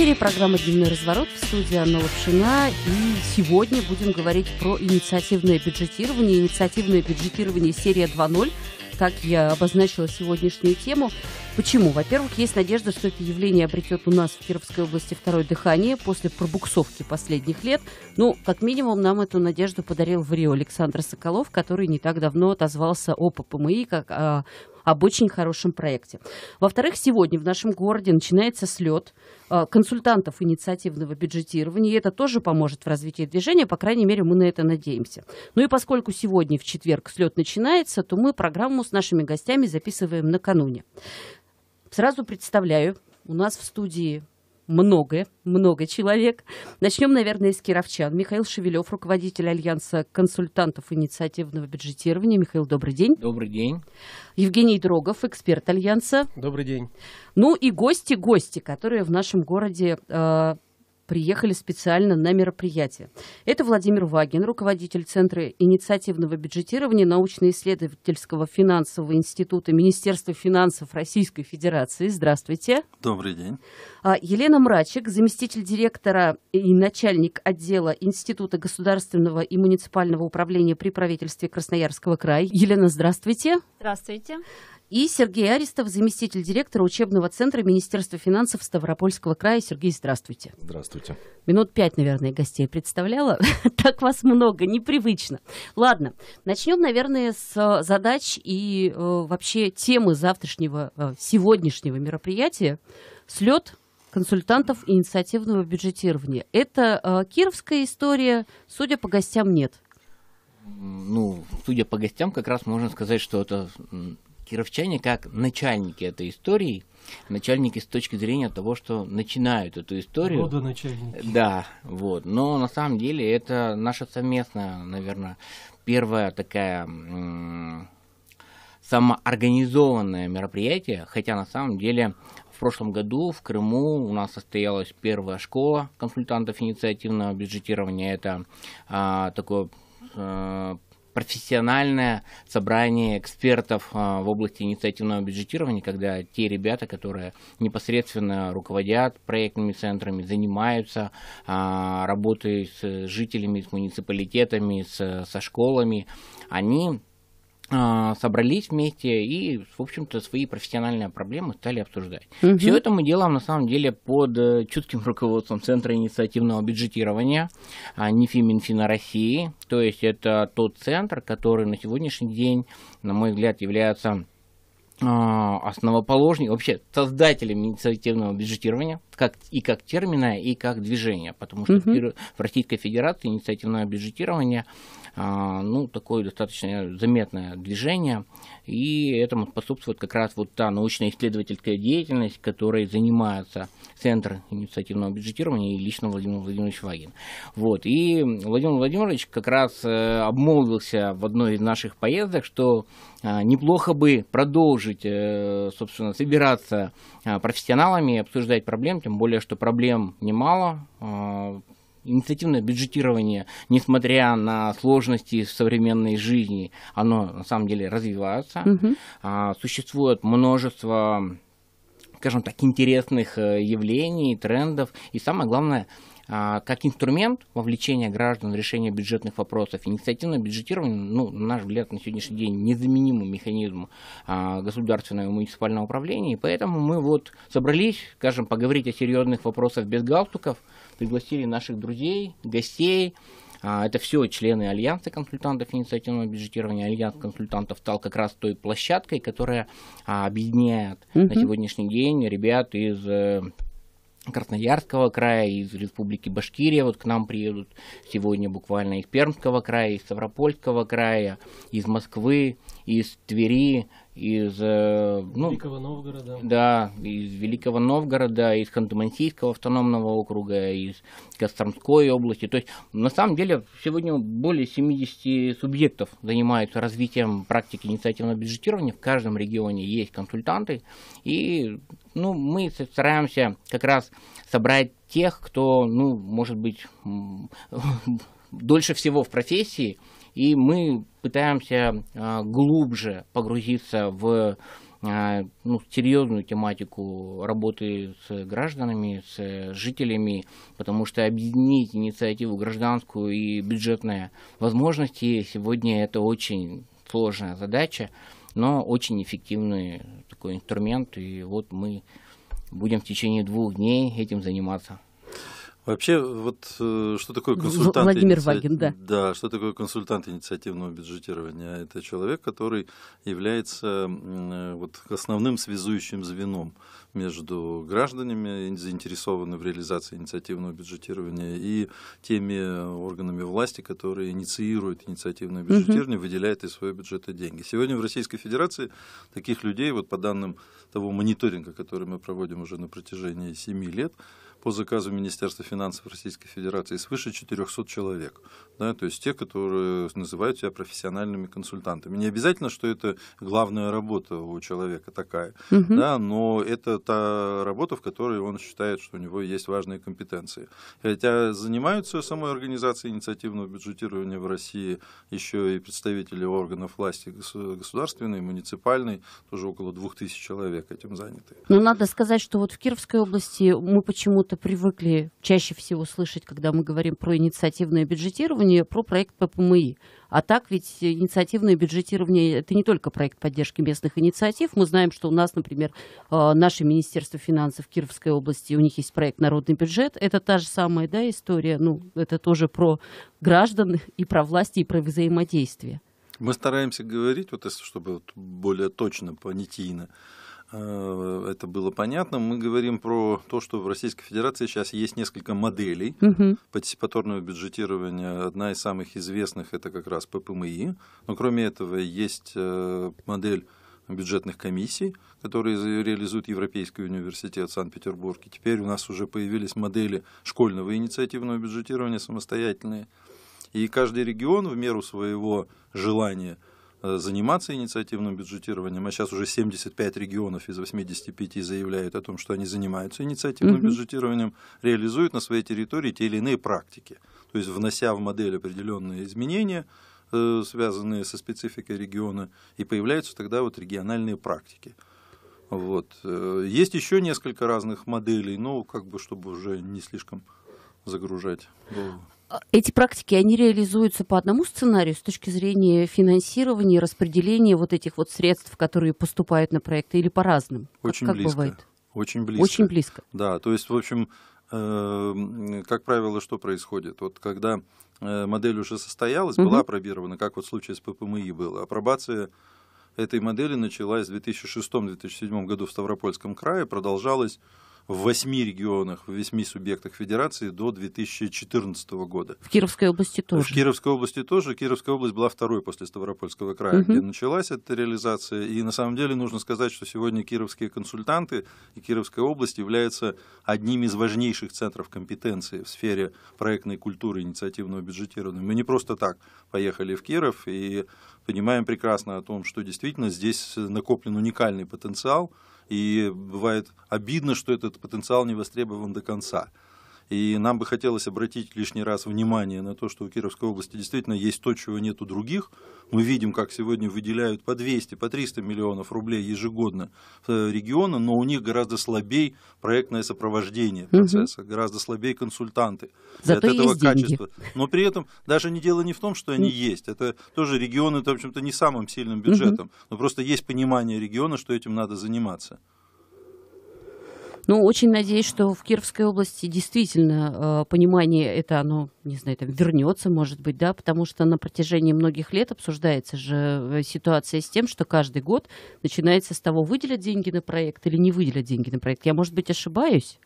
эфире программа «Дневной разворот» в студии Анна Лапшина. И сегодня будем говорить про инициативное бюджетирование. Инициативное бюджетирование серия 2.0. Так я обозначила сегодняшнюю тему. Почему? Во-первых, есть надежда, что это явление обретет у нас в Кировской области второе дыхание после пробуксовки последних лет. Ну, как минимум, нам эту надежду подарил в Рио Александр Соколов, который не так давно отозвался о ППМИ как о а, об очень хорошем проекте. Во-вторых, сегодня в нашем городе начинается слет э, консультантов инициативного бюджетирования, и это тоже поможет в развитии движения, по крайней мере, мы на это надеемся. Ну и поскольку сегодня в четверг слет начинается, то мы программу с нашими гостями записываем накануне. Сразу представляю, у нас в студии многое, много человек. Начнем, наверное, с кировчан. Михаил Шевелев, руководитель Альянса консультантов инициативного бюджетирования. Михаил, добрый день. Добрый день. Евгений Дрогов, эксперт Альянса. Добрый день. Ну и гости, гости, которые в нашем городе э, приехали специально на мероприятие. Это Владимир Вагин, руководитель Центра инициативного бюджетирования научно-исследовательского финансового института Министерства финансов Российской Федерации. Здравствуйте. Добрый день. А, Елена Мрачек, заместитель директора и начальник отдела Института государственного и муниципального управления при правительстве Красноярского края. Елена, здравствуйте. Здравствуйте. И Сергей Аристов, заместитель директора учебного центра Министерства финансов Ставропольского края. Сергей, здравствуйте. Здравствуйте. Минут пять, наверное, гостей представляла. так вас много, непривычно. Ладно, начнем, наверное, с э, задач и э, вообще темы завтрашнего, э, сегодняшнего мероприятия. Слет консультантов инициативного бюджетирования. Это э, кировская история, судя по гостям, нет. Ну, судя по гостям, как раз можно сказать, что это кировчане как начальники этой истории, начальники с точки зрения того, что начинают эту историю. начальники. Да, вот. Но на самом деле это наша совместная, наверное, первая такая самоорганизованное мероприятие, хотя на самом деле прошлом году в Крыму у нас состоялась первая школа консультантов инициативного бюджетирования. Это а, такое а, профессиональное собрание экспертов а, в области инициативного бюджетирования, когда те ребята, которые непосредственно руководят проектными центрами, занимаются а, работой с жителями, с муниципалитетами, с, со школами, они а, собрались вместе и, в общем-то, свои профессиональные проблемы стали обсуждать. Угу. Все это мы делаем, на самом деле, под э, чутким руководством Центра инициативного бюджетирования а, НИФИ Минфина России. То есть это тот центр, который на сегодняшний день, на мой взгляд, является а, основоположник, вообще создателем инициативного бюджетирования, как, и как термина, и как движения, потому что угу. в Российской Федерации инициативное бюджетирование а, ну, такое достаточно заметное движение, и этому способствует как раз вот та научно-исследовательская деятельность, которой занимается Центр инициативного бюджетирования и лично Владимир Владимирович Вагин. Вот. И Владимир Владимирович как раз э, обмолвился в одной из наших поездок, что э, неплохо бы продолжить, э, собственно, собираться профессионалами и обсуждать проблем, тем более, что проблем немало, инициативное бюджетирование, несмотря на сложности современной жизни, оно на самом деле развивается. Угу. существует множество, скажем так, интересных э, явлений, трендов. И самое главное, а, как инструмент вовлечения граждан в решение бюджетных вопросов. Инициативное бюджетирование, ну, на наш взгляд, на сегодняшний день незаменимый механизм а, государственного и муниципального управления. И поэтому мы вот собрались, скажем, поговорить о серьезных вопросах без галстуков – пригласили наших друзей, гостей. А, это все члены Альянса консультантов инициативного бюджетирования. Альянс консультантов стал как раз той площадкой, которая а, объединяет угу. на сегодняшний день ребят из э, Красноярского края, из Республики Башкирия, вот к нам приедут сегодня буквально из Пермского края, из Ставропольского края, из Москвы, из Твери, из э, ну, Великого Новгорода. Да, из Великого Новгорода, из Ханты-Мансийского автономного округа, из Костромской области. То есть, на самом деле, сегодня более 70 субъектов занимаются развитием практики инициативного бюджетирования. В каждом регионе есть консультанты. И ну, мы стараемся как раз собрать тех, кто, ну, может быть, дольше всего в профессии, и мы пытаемся а, глубже погрузиться в а, ну, серьезную тематику работы с гражданами, с жителями, потому что объединить инициативу гражданскую и бюджетные возможности сегодня это очень сложная задача, но очень эффективный такой инструмент, и вот мы будем в течение двух дней этим заниматься. Вообще, вот э, что такое консультант? Владимир иници... Вагин, да. Да, что такое консультант инициативного бюджетирования? Это человек, который является э, вот, основным связующим звеном между гражданами, заинтересованными в реализации инициативного бюджетирования, и теми э, органами власти, которые инициируют инициативное бюджетирование, угу. выделяют из своего бюджета деньги. Сегодня в Российской Федерации таких людей, вот по данным того мониторинга, который мы проводим уже на протяжении 7 лет, по заказу Министерства финансов Российской Федерации свыше 400 человек. Да, то есть те, которые называют себя профессиональными консультантами. Не обязательно, что это главная работа у человека такая, угу. да, но это та работа, в которой он считает, что у него есть важные компетенции. Хотя занимаются самой организацией инициативного бюджетирования в России еще и представители органов власти государственной, муниципальной, тоже около 2000 человек этим заняты. Но ну, надо сказать, что вот в Кировской области мы почему-то почему-то привыкли чаще всего слышать, когда мы говорим про инициативное бюджетирование, про проект ППМИ. А так ведь инициативное бюджетирование – это не только проект поддержки местных инициатив. Мы знаем, что у нас, например, э, наше Министерство финансов Кировской области, у них есть проект «Народный бюджет». Это та же самая да, история, ну, это тоже про граждан и про власти, и про взаимодействие. Мы стараемся говорить, вот чтобы более точно, понятийно, Э, это было понятно. Мы говорим про то, что в Российской Федерации сейчас есть несколько моделей угу. партиципаторного бюджетирования. Одна из самых известных это как раз ППМИ. Но кроме этого есть э, модель бюджетных комиссий, которые реализует Европейский университет в Санкт-Петербурге. Теперь у нас уже появились модели школьного инициативного бюджетирования самостоятельные. И каждый регион в меру своего желания – Э, заниматься инициативным бюджетированием, а сейчас уже 75 регионов из 85 заявляют о том, что они занимаются инициативным угу. бюджетированием, реализуют на своей территории те или иные практики, то есть внося в модель определенные изменения, э, связанные со спецификой региона, и появляются тогда вот региональные практики. Вот. Э, есть еще несколько разных моделей, но как бы чтобы уже не слишком загружать эти практики, они реализуются по одному сценарию с точки зрения финансирования и распределения вот этих вот средств, которые поступают на проекты, или по-разному? Очень как, как близко. Бывает? Очень близко. Очень близко. Да, то есть, в общем, э, как правило, что происходит? Вот когда э, модель уже состоялась, угу. была апробирована, как вот в случае с ППМИ было, апробация этой модели началась в 2006-2007 году в Ставропольском крае, продолжалась в восьми регионах, в восьми субъектах федерации до 2014 года. В Кировской области тоже? В Кировской области тоже. Кировская область была второй после Ставропольского края, угу. где началась эта реализация. И на самом деле нужно сказать, что сегодня кировские консультанты и Кировская область являются одним из важнейших центров компетенции в сфере проектной культуры инициативного бюджетирования. Мы не просто так поехали в Киров и понимаем прекрасно о том, что действительно здесь накоплен уникальный потенциал, и бывает обидно, что этот потенциал не востребован до конца. И нам бы хотелось обратить лишний раз внимание на то, что у Кировской области действительно есть то, чего нет у других. Мы видим, как сегодня выделяют по 200, по 300 миллионов рублей ежегодно э, регионы, но у них гораздо слабей проектное сопровождение процесса, угу. гораздо слабее консультанты. Зато от этого качества. Деньги. Но при этом даже не дело не в том, что они есть. Это тоже регионы, в общем-то, не самым сильным бюджетом. Угу. Но просто есть понимание региона, что этим надо заниматься. Ну, очень надеюсь, что в Кировской области действительно э, понимание это, оно, не знаю, там вернется, может быть, да, потому что на протяжении многих лет обсуждается же э, ситуация с тем, что каждый год начинается с того, выделят деньги на проект или не выделят деньги на проект. Я, может быть, ошибаюсь?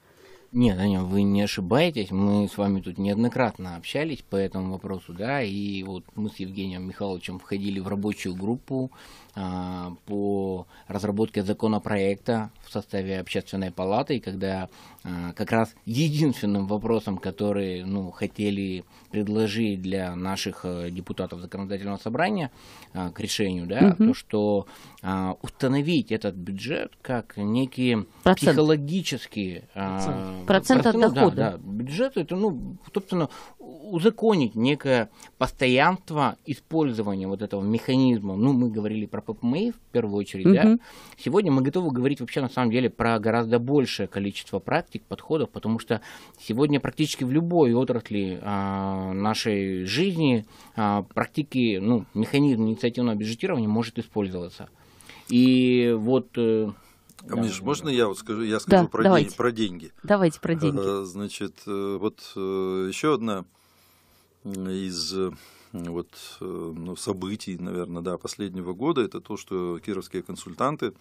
Нет, Аня, вы не ошибаетесь. Мы с вами тут неоднократно общались по этому вопросу, да, и вот мы с Евгением Михайловичем входили в рабочую группу а, по разработке законопроекта в составе общественной палаты, когда а, как раз единственным вопросом, который ну, хотели предложить для наших э, депутатов законодательного собрания а, к решению, да, угу. то что установить этот бюджет как некие процент. психологический процент, процент от дохода. Да, да, бюджет это, ну, собственно, узаконить некое постоянство использования вот этого механизма. Ну, мы говорили про ППМИ эм в первую очередь, угу. да. Сегодня мы готовы говорить вообще на самом деле про гораздо большее количество практик, подходов, потому что сегодня практически в любой отрасли а, нашей жизни а, практики, ну, механизм инициативного бюджетирования может использоваться. И вот... Камниш, э, да, можно я вот скажу, я скажу да, про, давайте. День, про деньги? Давайте про деньги. А, значит, э, вот э, еще одна из э, вот, э, ну, событий, наверное, да, последнего года, это то, что кировские консультанты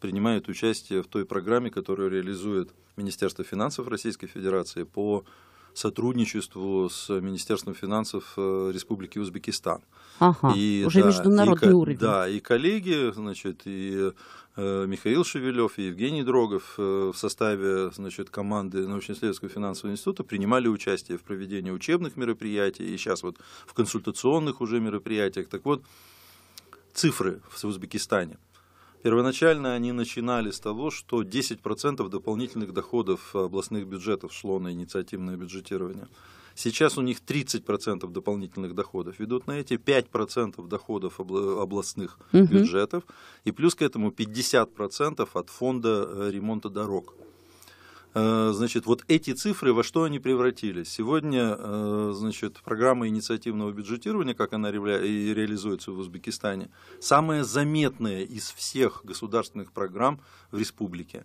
принимают участие в той программе, которую реализует Министерство финансов Российской Федерации по сотрудничеству с Министерством финансов э, Республики Узбекистан. Ага, и, уже да, международный и, уровень. Да, и коллеги, значит, и э, Михаил Шевелев и Евгений Дрогов э, в составе значит, команды научно-исследовательского финансового института принимали участие в проведении учебных мероприятий и сейчас вот в консультационных уже мероприятиях. Так вот, цифры в Узбекистане – Первоначально они начинали с того, что 10% дополнительных доходов областных бюджетов шло на инициативное бюджетирование. Сейчас у них 30% дополнительных доходов ведут на эти 5% доходов областных угу. бюджетов и плюс к этому 50% от фонда э, ремонта дорог. Э, значит, вот эти цифры, во что они превратились? Сегодня, э, значит, программа инициативного бюджетирования, как она реализуется в Узбекистане, самая заметная из всех государственных программ в республике.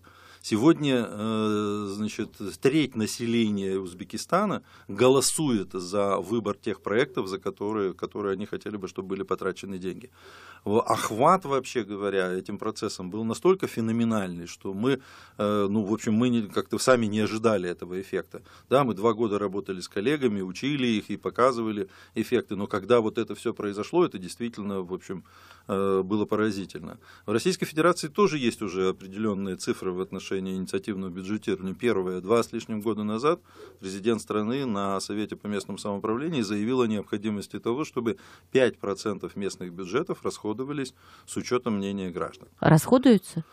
Сегодня э, значит, треть населения Узбекистана голосует за выбор тех проектов, за которые, которые они хотели бы, чтобы были потрачены деньги. Охват, вообще говоря, этим процессом был настолько феноменальный, что мы, э, ну, в общем, мы как-то сами не ожидали этого эффекта. Да, мы два года работали с коллегами, учили их и показывали эффекты, но когда вот это все произошло, это действительно, в общем, э, было поразительно. В Российской Федерации тоже есть уже определенные цифры в отношении отношении инициативного бюджетирования. Первое. Два с лишним года назад президент страны на Совете по местному самоуправлению заявил о необходимости того, чтобы 5% местных бюджетов расходовались с учетом мнения граждан. Расходуются?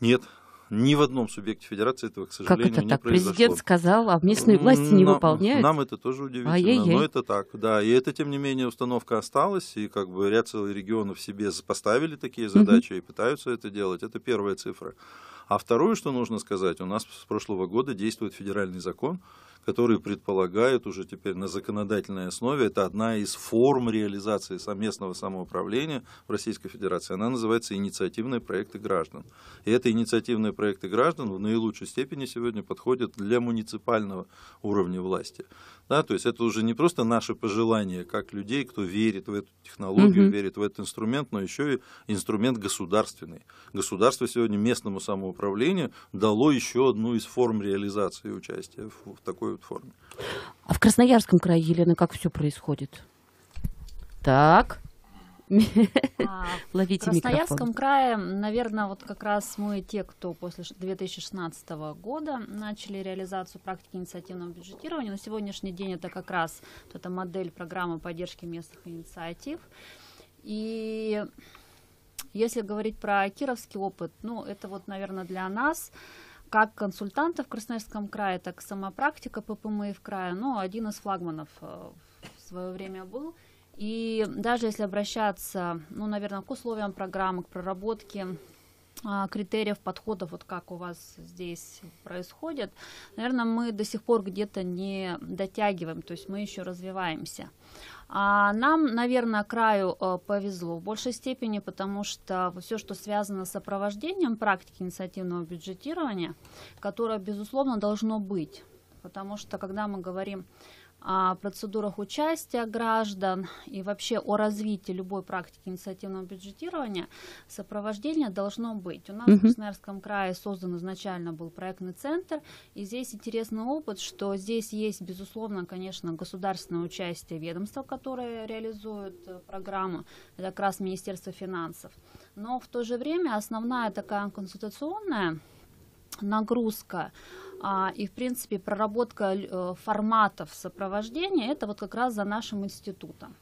Нет, ни в одном субъекте федерации этого, к сожалению, как это не так? произошло. Президент сказал, а местные власти не нам, выполняют. Нам это тоже удивительно, А яй яй но это так, да. И это, тем не менее, установка осталась, и как бы ряд целых регионов себе поставили такие задачи угу. и пытаются это делать. Это первая цифра. А второе, что нужно сказать, у нас с прошлого года действует федеральный закон, который предполагает уже теперь на законодательной основе, это одна из форм реализации совместного самоуправления в Российской Федерации, она называется инициативные проекты граждан. И это инициативные проекты граждан в наилучшей степени сегодня подходят для муниципального уровня власти. Да, то есть это уже не просто наши пожелания, как людей, кто верит в эту технологию, угу. верит в этот инструмент, но еще и инструмент государственный. Государство сегодня местному самоуправлению управления дало еще одну из форм реализации участия в, такой вот форме. А в Красноярском крае, Елена, как все происходит? Так. А, Ловите в Красноярском микрофон. крае, наверное, вот как раз мы те, кто после 2016 года начали реализацию практики инициативного бюджетирования. На сегодняшний день это как раз вот эта модель программы поддержки местных инициатив. И если говорить про кировский опыт, ну, это вот, наверное, для нас как консультанта в Красноярском крае, так и сама практика ППМИ в крае, ну, один из флагманов э, в свое время был. И даже если обращаться, ну, наверное, к условиям программы, к проработке а, критериев, подходов, вот как у вас здесь происходит, наверное, мы до сих пор где-то не дотягиваем, то есть мы еще развиваемся. А нам, наверное, краю э, повезло в большей степени, потому что все, что связано с сопровождением практики инициативного бюджетирования, которое, безусловно, должно быть. Потому что, когда мы говорим о процедурах участия граждан и вообще о развитии любой практики инициативного бюджетирования сопровождение должно быть. У нас угу. в Красноярском крае создан изначально был проектный центр, и здесь интересный опыт, что здесь есть, безусловно, конечно, государственное участие ведомства, которое реализует э, программу, это как раз Министерство финансов. Но в то же время основная такая консультационная нагрузка а, и, в принципе, проработка э, форматов сопровождения, это вот как раз за нашим институтом.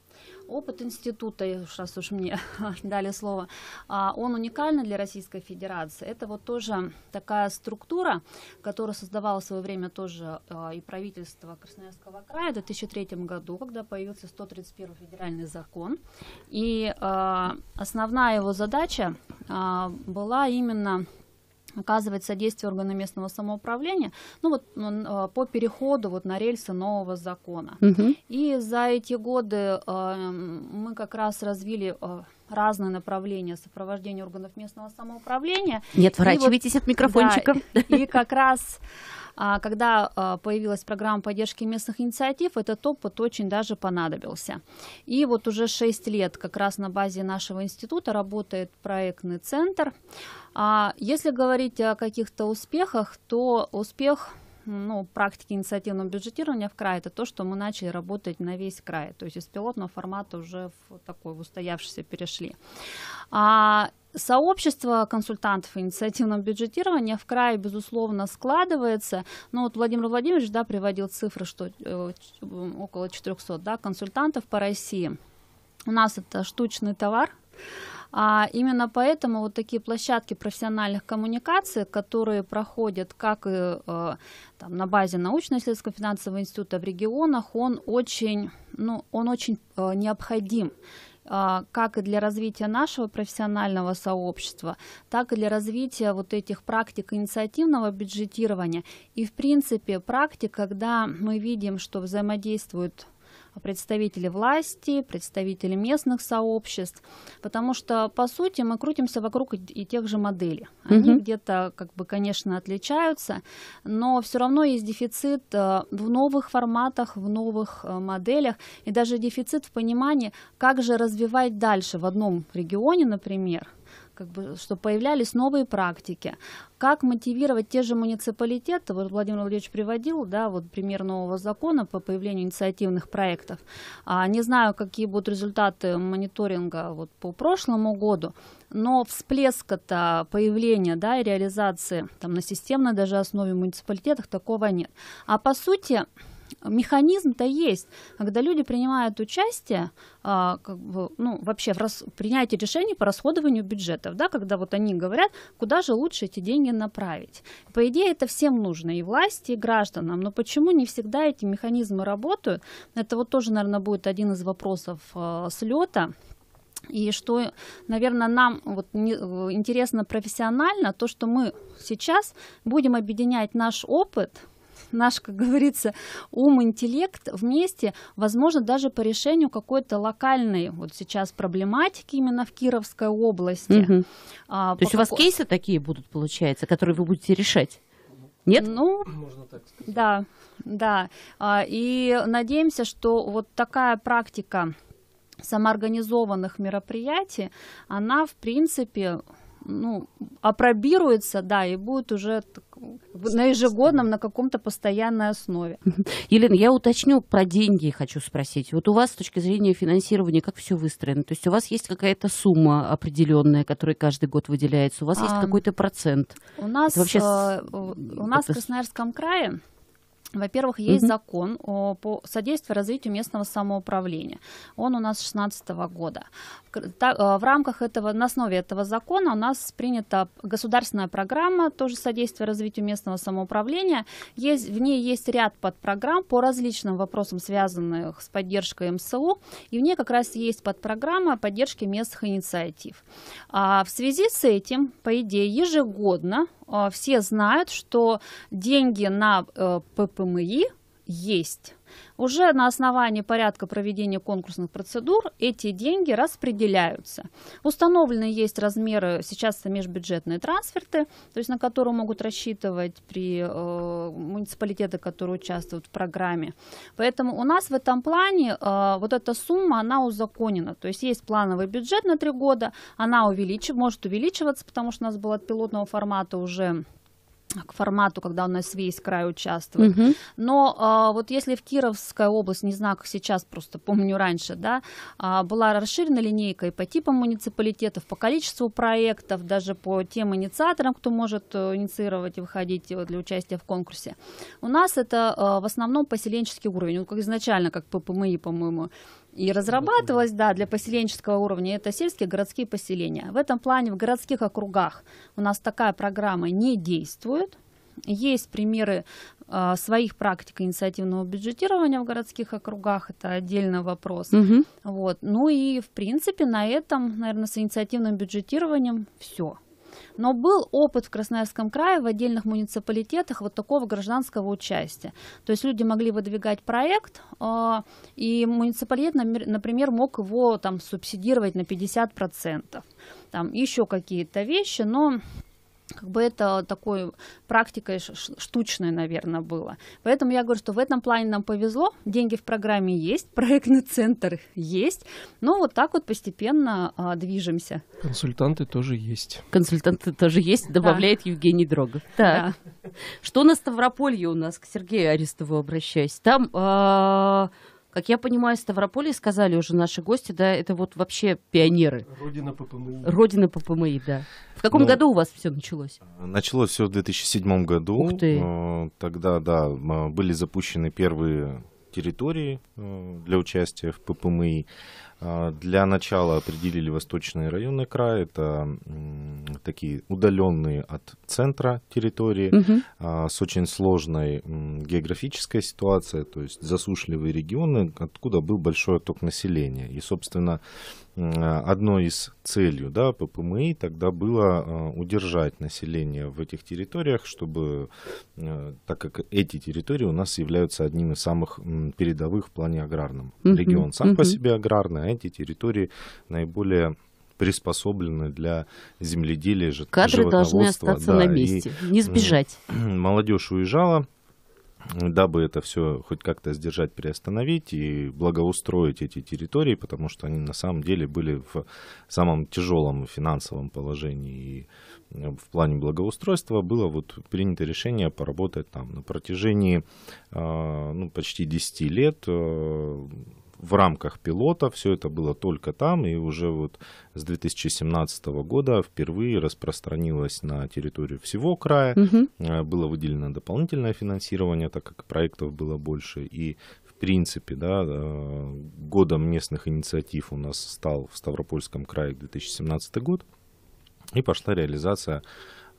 Опыт института, сейчас уж мне дали слово, а, он уникальный для Российской Федерации. Это вот тоже такая структура, которая создавала в свое время тоже э, и правительство Красноярского края в 2003 году, когда появился 131 федеральный закон. И э, основная его задача была именно оказывать содействие органам местного самоуправления ну, вот, ну, а, по переходу вот, на рельсы нового закона. Угу. И за эти годы э, мы как раз развили... Э, разные направления сопровождения органов местного самоуправления. Не отворачивайтесь вот, от микрофончика. Да, и как раз а, когда а, появилась программа поддержки местных инициатив, этот опыт очень даже понадобился. И вот уже 6 лет как раз на базе нашего института работает проектный центр. А, если говорить о каких-то успехах, то успех – ну, практики инициативного бюджетирования в крае, это то, что мы начали работать на весь край. То есть из пилотного формата уже в такой в устоявшийся перешли. А, Сообщество консультантов инициативного бюджетирования в крае, безусловно, складывается. Ну вот Владимир Владимирович да, приводил цифры, что э, около 400 да, консультантов по России. У нас это штучный товар, а именно поэтому вот такие площадки профессиональных коммуникаций, которые проходят как и э, там, на базе научно-исследовательского финансового института в регионах, он очень, ну, он очень э, необходим э, как и для развития нашего профессионального сообщества, так и для развития вот этих практик инициативного бюджетирования. И, в принципе, практик, когда мы видим, что взаимодействуют представители власти, представители местных сообществ, потому что, по сути, мы крутимся вокруг и тех же моделей. Они угу. где-то, как бы, конечно, отличаются, но все равно есть дефицит э, в новых форматах, в новых э, моделях, и даже дефицит в понимании, как же развивать дальше в одном регионе, например, как бы, чтобы появлялись новые практики. Как мотивировать те же муниципалитеты? Вот Владимир Владимирович приводил, да, вот пример нового закона по появлению инициативных проектов. А, не знаю, какие будут результаты мониторинга вот по прошлому году, но всплеска-то появления, да, и реализации там на системной даже основе в муниципалитетах такого нет. А по сути, механизм-то есть, когда люди принимают участие, а, как бы, ну, вообще в рас... принятии решений по расходованию бюджетов, да, когда вот они говорят, куда же лучше эти деньги направить. По идее, это всем нужно, и власти, и гражданам, но почему не всегда эти механизмы работают? Это вот тоже, наверное, будет один из вопросов а, слета, и что, наверное, нам вот э, интересно профессионально, то, что мы сейчас будем объединять наш опыт наш, как говорится, ум, интеллект вместе, возможно, даже по решению какой-то локальной вот сейчас проблематики именно в Кировской области. Угу. А, То есть у вас кейсы такие будут, получается, которые вы будете решать? Нет? Ну, Можно так сказать. да, да. А, и надеемся, что вот такая практика самоорганизованных мероприятий, она, в принципе, ну, опробируется, да, и будет уже на ежегодном, на каком-то постоянной основе. Елена, я уточню про деньги, хочу спросить. Вот у вас с точки зрения финансирования как все выстроено? То есть у вас есть какая-то сумма определенная, которая каждый год выделяется? У вас а, есть какой-то процент? У нас, вообще... Э, у э, нас это... в Красноярском крае во-первых, есть mm-hmm. закон о, по содействию развитию местного самоуправления. Он у нас 2016 года. В, э, в рамках этого, на основе этого закона у нас принята государственная программа, тоже содействия развитию местного самоуправления. Есть, в ней есть ряд подпрограмм по различным вопросам, связанных с поддержкой МСУ, и в ней как раз есть подпрограмма поддержки местных инициатив. А в связи с этим, по идее, ежегодно а, все знают, что деньги на э, ППМИ есть уже на основании порядка проведения конкурсных процедур эти деньги распределяются. Установлены есть размеры, сейчас это межбюджетные трансферты, то есть на которые могут рассчитывать при э, муниципалитеты, которые участвуют в программе. Поэтому у нас в этом плане э, вот эта сумма, она узаконена. То есть есть плановый бюджет на три года, она увеличив, может увеличиваться, потому что у нас было от пилотного формата уже к формату, когда у нас весь край участвует. Угу. Но а, вот если в Кировской области, не знаю, как сейчас, просто помню раньше, да, а, была расширена линейка и по типам муниципалитетов, по количеству проектов, даже по тем инициаторам, кто может э, инициировать и выходить э, для участия в конкурсе. У нас это а, в основном поселенческий уровень, он как изначально, как ППМИ, по-моему, и разрабатывалось, да, для поселенческого уровня. Это сельские городские поселения. В этом плане в городских округах у нас такая программа не действует. Есть примеры э, своих практик инициативного бюджетирования в городских округах, это отдельный вопрос. Угу. Вот. Ну и, в принципе, на этом, наверное, с инициативным бюджетированием все. Но был опыт в Красноярском крае в отдельных муниципалитетах вот такого гражданского участия. То есть люди могли выдвигать проект, а, и муниципалитет, например, мог его там субсидировать на 50%, там еще какие-то вещи, но как бы это такой практикой штучной, наверное, было. Поэтому я говорю, что в этом плане нам повезло, деньги в программе есть, проектный центр есть, но вот так вот постепенно а, движемся. Консультанты тоже есть. Консультанты тоже есть, добавляет да. Евгений Дрогов. Так. Да. Что на Ставрополье у нас? К Сергею Аристову обращаюсь. Там... А- как я понимаю, Ставрополье, сказали уже наши гости, да, это вот вообще пионеры. Родина ППМИ. Родина ППМИ, да. В каком ну, году у вас все началось? Началось все в 2007 году. Ух ты. Э, тогда, да, были запущены первые территории э, для участия в ППМИ. А, для начала определили восточные районы края, Это такие удаленные от центра территории угу. с очень сложной географической ситуацией, то есть засушливые регионы, откуда был большой отток населения. И, собственно, одной из целью да, ППМИ тогда было э, удержать население в этих территориях, чтобы, э, так как эти территории у нас являются одним из самых передовых в плане аграрном. Угу, Регион сам по себе аграрный, а эти территории наиболее приспособлены для земледелия, Кадры животноводства. Кадры должны остаться да, на месте, не сбежать. Молодежь уезжала дабы это все хоть как-то сдержать, приостановить и благоустроить эти территории, потому что они на самом деле были в самом тяжелом финансовом положении. И в плане благоустройства было вот принято решение поработать там на протяжении а, ну, почти 10 лет э, в рамках пилота, все это было только там, и уже вот с 2017 года впервые распространилось на территорию всего края, угу. было выделено дополнительное финансирование, так как проектов было больше, и в принципе, да, э, годом местных инициатив у нас стал в Ставропольском крае 2017 год, и пошла реализация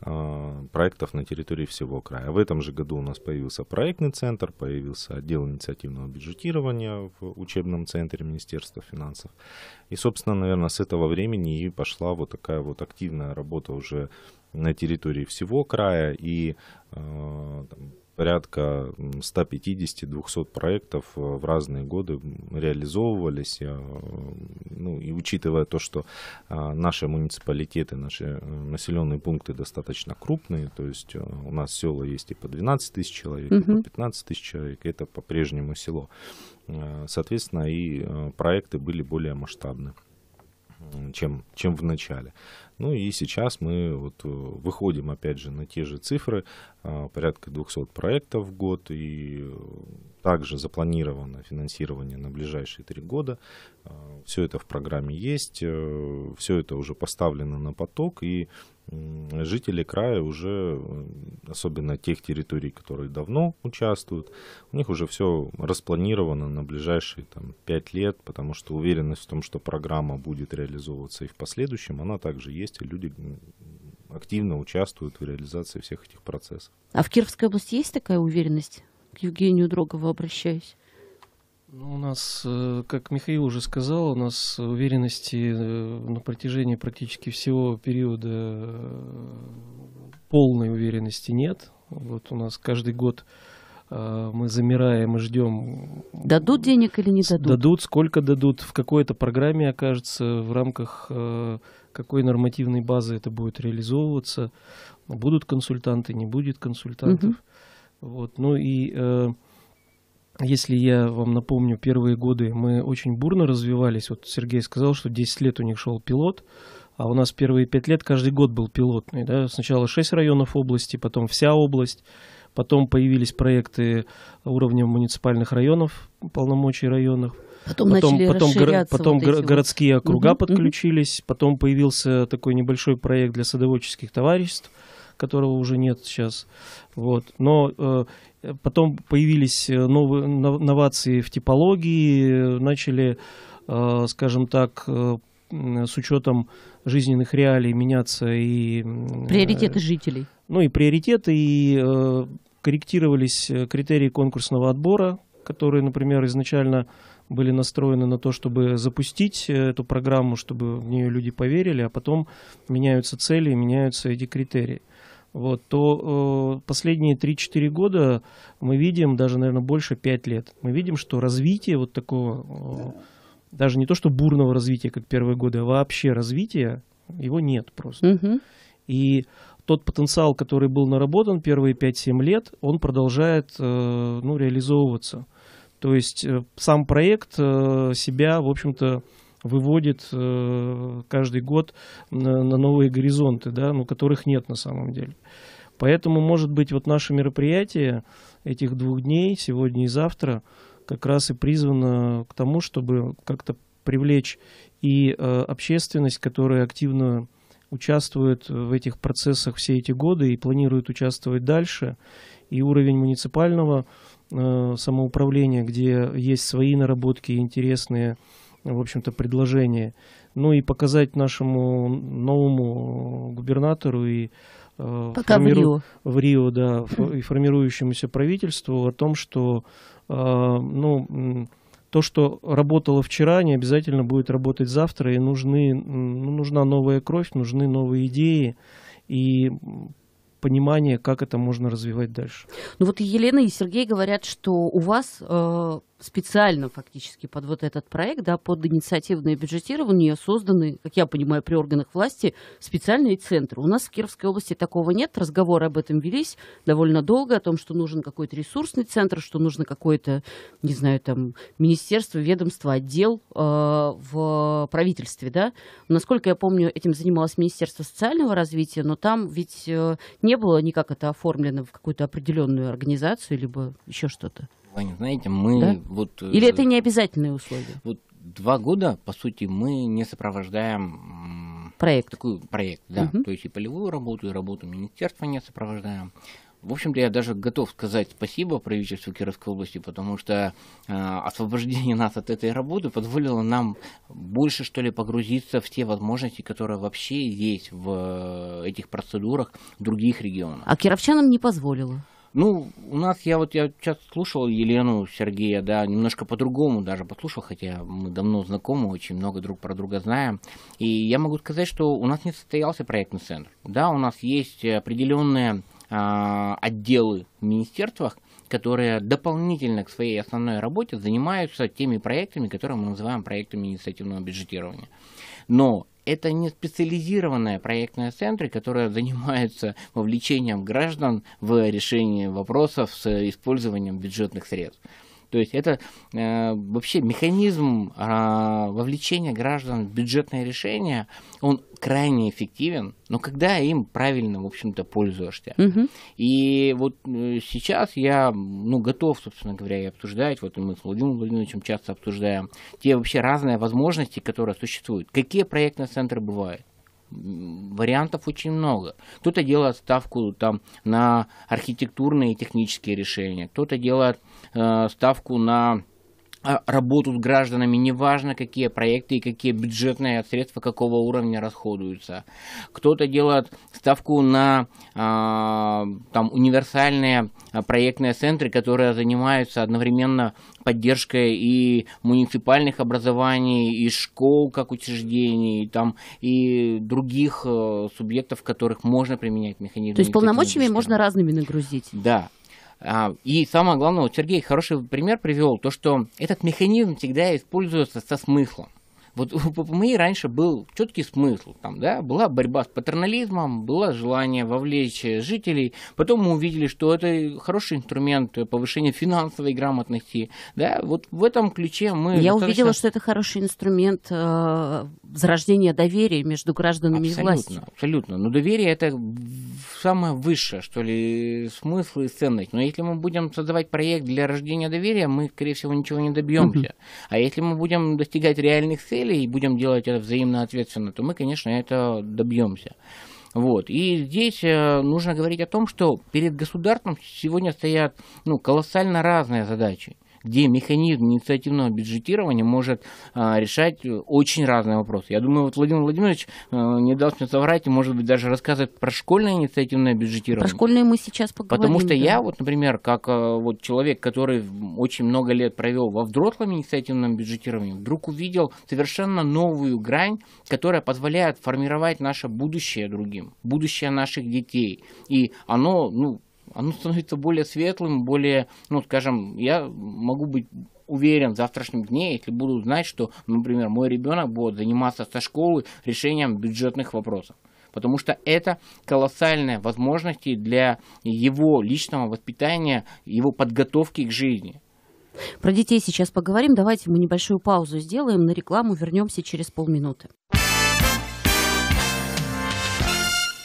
Э, проектов на территории всего края. В этом же году у нас появился проектный центр, появился отдел инициативного бюджетирования в учебном центре Министерства финансов. И, собственно, наверное, с этого времени и пошла вот такая вот активная работа уже на территории всего края и э, там, порядка 150-200 проектов э, в разные годы реализовывались. Э, ну, и учитывая то, что э, наши муниципалитеты, наши населенные пункты достаточно крупные, то есть у нас села есть и по 12 тысяч человек, угу. и по 15 тысяч человек, это по-прежнему село. Соответственно, и проекты были более масштабные чем, чем в начале. Ну и сейчас мы вот э, выходим опять же на те же цифры, э, порядка 200 проектов в год и э, также запланировано финансирование на ближайшие три года. Все это в программе есть, все это уже поставлено на поток и жители края уже, особенно тех территорий, которые давно участвуют, у них уже все распланировано на ближайшие там, 5 лет, потому что уверенность в том, что программа будет реализовываться и в последующем, она также есть, и люди активно участвуют в реализации всех этих процессов. А в Кировской области есть такая уверенность? К Евгению Дрогову обращаюсь. У нас, э, как Михаил уже сказал, у нас уверенности э, на протяжении практически всего периода э, полной уверенности нет. Вот у нас каждый год мы замираем и ждем. Дадут денег или не дадут? Дадут, сколько дадут, в какой-то программе окажется, в рамках какой нормативной базы это будет реализовываться. Будут консультанты, не будет консультантов. Угу. Вот, ну и если я вам напомню, первые годы мы очень бурно развивались. Вот Сергей сказал, что 10 лет у них шел пилот, а у нас первые 5 лет каждый год был пилотный. Да? Сначала 6 районов области, потом вся область. Потом появились проекты уровня муниципальных районов, полномочий районов. Потом, потом потом, горо- потом вот го- городские округа угу, подключились, угу. потом появился такой небольшой проект для садоводческих товариществ – которого уже нет сейчас. Вот. Но э, потом появились э, новые новации в типологии, начали, э, скажем так, э, с учетом жизненных реалий меняться и... Э, приоритеты жителей. Ну и приоритеты, и э, корректировались э, критерии конкурсного отбора, которые, например, изначально были настроены на то, чтобы запустить эту программу, чтобы в нее люди поверили, а потом меняются цели, меняются эти критерии вот, то э, последние 3-4 года мы видим, даже, наверное, больше 5 лет, мы видим, что развитие вот такого, э, даже не то что бурного развития, как первые годы, а вообще развития, его нет просто. Угу. И тот потенциал, который был наработан первые 5-7 лет, он продолжает э, ну, реализовываться. То есть э, сам проект э, себя, в общем-то, выводит э, каждый год на, новые горизонты, да, ну, которых нет на самом деле. Поэтому, может быть, вот наше мероприятие этих двух дней, сегодня и завтра, как раз и призвано к тому, чтобы как-то привлечь и э, общественность, которая активно участвует в этих процессах все эти годы и планирует участвовать дальше, и уровень муниципального э, самоуправления, где есть свои наработки интересные в общем-то, предложение. Ну и показать нашему новому губернатору и э, Пока формиру... в Рио, в Рио да, и формирующемуся правительству о том, что э, ну, то, что работало вчера, не обязательно будет работать завтра, и нужны, ну, нужна новая кровь, нужны новые идеи. И понимание, как это можно развивать дальше. Ну вот Елена, и Сергей говорят, что у вас э, специально фактически под вот этот проект, да, под инициативное бюджетирование созданы, как я понимаю, при органах власти специальные центры. У нас в Кировской области такого нет, разговоры об этом велись довольно долго, о том, что нужен какой-то ресурсный центр, что нужно какое-то, не знаю, там, министерство, ведомство, отдел э, в правительстве, да. Насколько я помню, этим занималось Министерство социального развития, но там ведь не э, не было никак это оформлено в какую-то определенную организацию, либо еще что-то? знаете, мы да? вот... Или э, это не обязательные условия? Вот два года, по сути, мы не сопровождаем проект. Такой проект, да. Угу. То есть и полевую работу, и работу министерства не сопровождаем. В общем-то, я даже готов сказать спасибо правительству Кировской области, потому что э, освобождение нас от этой работы позволило нам больше, что ли, погрузиться в те возможности, которые вообще есть в э, этих процедурах других регионов. А кировчанам не позволило? Ну, у нас, я вот я сейчас слушал Елену Сергея, да, немножко по-другому даже послушал, хотя мы давно знакомы, очень много друг про друга знаем. И я могу сказать, что у нас не состоялся проектный центр. Да, у нас есть определенные а, отделы в министерствах, которые дополнительно к своей основной работе занимаются теми проектами, которые мы называем проектами инициативного бюджетирования. Но это не специализированные проектные центры, которые занимаются вовлечением граждан в решение вопросов с использованием бюджетных средств. То есть это э, вообще механизм э, вовлечения граждан в бюджетные решения, он крайне эффективен, но когда им правильно, в общем-то, пользуешься. Угу. И вот э, сейчас я, ну, готов, собственно говоря, и обсуждать, вот мы с Владимиром Владимировичем часто обсуждаем, те вообще разные возможности, которые существуют. Какие проектные центры бывают? вариантов очень много. Кто-то делает ставку там, на архитектурные и технические решения, кто-то делает э, ставку на а, работают гражданами, неважно какие проекты и какие бюджетные средства какого уровня расходуются. Кто-то делает ставку на э, там, универсальные а, проектные центры, которые занимаются одновременно поддержкой и муниципальных образований, и школ как учреждений, и, там, и других э, субъектов, в которых можно применять механизмы. То есть полномочиями можно разными нагрузить? Да, а, и самое главное, вот Сергей хороший пример привел, то, что этот механизм всегда используется со смыслом. Вот у ППМИ раньше был четкий смысл, там, да, была борьба с патернализмом, было желание вовлечь э, жителей, потом мы увидели, что это хороший инструмент повышения финансовой грамотности, да, вот в этом ключе мы... Я достаточно... увидела, что это хороший инструмент э, возрождения доверия между гражданами абсолютно, и властью. Абсолютно, но доверие это самое высшее, что ли, смысл и ценность, но если мы будем создавать проект для рождения доверия, мы, скорее всего, ничего не добьемся, угу. а если мы будем достигать реальных целей, цели и будем делать это взаимно ответственно, то мы, конечно, это добьемся. Вот. И здесь э, нужно говорить о том, что перед государством сегодня стоят ну, колоссально разные задачи где механизм инициативного бюджетирования может а, решать э, очень разные вопросы. Я думаю, вот Владимир Владимирович э, не даст мне соврать и, может быть, даже рассказывать про школьное инициативное бюджетирование. Про школьное мы сейчас поговорим. Потому что да. я, вот, например, как э, вот человек, который очень много лет провел во взрослом инициативном бюджетировании, вдруг увидел совершенно новую грань, которая позволяет формировать наше будущее другим, будущее наших детей. И оно, ну, оно становится более светлым, более, ну, скажем, я могу быть уверен в завтрашнем дне, если буду знать, что, например, мой ребенок будет заниматься со школы решением бюджетных вопросов. Потому что это колоссальные возможности для его личного воспитания, его подготовки к жизни. Про детей сейчас поговорим. Давайте мы небольшую паузу сделаем на рекламу. Вернемся через полминуты.